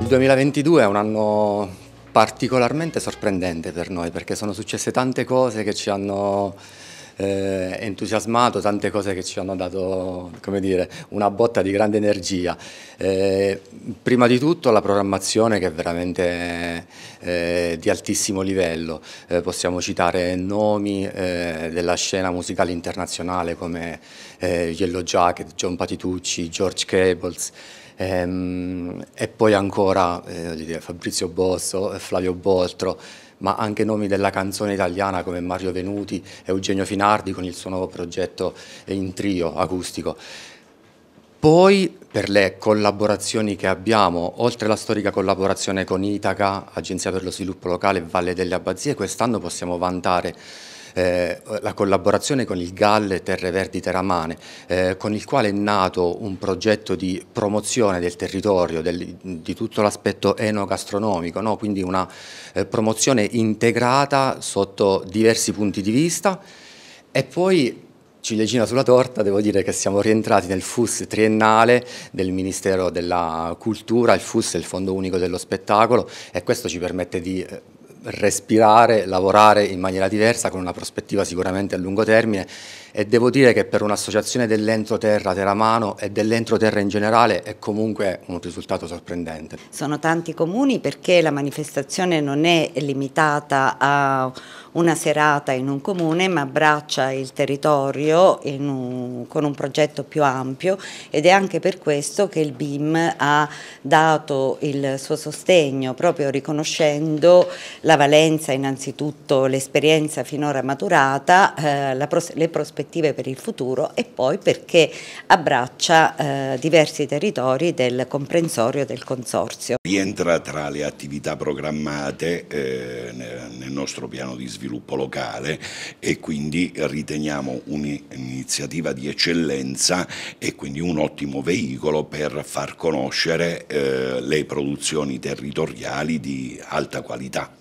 Il 2022 è un anno particolarmente sorprendente per noi perché sono successe tante cose che ci hanno eh, entusiasmato, tante cose che ci hanno dato dire, una botta di grande energia. Eh, prima di tutto la programmazione che è veramente eh, di altissimo livello, eh, possiamo citare nomi eh, della scena musicale internazionale come eh, Yellow Jacket, John Patitucci, George Cables, ehm, e poi ancora dire, Fabrizio Bosso, Flavio Boltro, ma anche nomi della canzone italiana come Mario Venuti Eugenio Finardi con il suo nuovo progetto in trio acustico. Poi per le collaborazioni che abbiamo, oltre alla storica collaborazione con Itaca, Agenzia per lo Sviluppo Locale e Valle delle Abbazie, quest'anno possiamo vantare eh, la collaborazione con il GAL Terre Verdi Teramane, eh, con il quale è nato un progetto di promozione del territorio, del, di tutto l'aspetto enogastronomico, no? quindi una eh, promozione integrata sotto diversi punti di vista e poi Ciliegina sulla torta, devo dire che siamo rientrati nel FUS triennale del Ministero della Cultura, il FUS è il Fondo Unico dello Spettacolo e questo ci permette di eh, respirare, lavorare in maniera diversa con una prospettiva sicuramente a lungo termine e devo dire che per un'associazione dell'entroterra Teramano e dell'entroterra in generale è comunque un risultato sorprendente. Sono tanti comuni perché la manifestazione non è limitata a una serata in un comune ma abbraccia il territorio un, con un progetto più ampio ed è anche per questo che il BIM ha dato il suo sostegno proprio riconoscendo la la valenza innanzitutto l'esperienza finora maturata, eh, pros le prospettive per il futuro e poi perché abbraccia eh, diversi territori del comprensorio del Consorzio. Rientra tra le attività programmate eh, nel nostro piano di sviluppo locale e quindi riteniamo un'iniziativa di eccellenza e quindi un ottimo veicolo per far conoscere eh, le produzioni territoriali di alta qualità.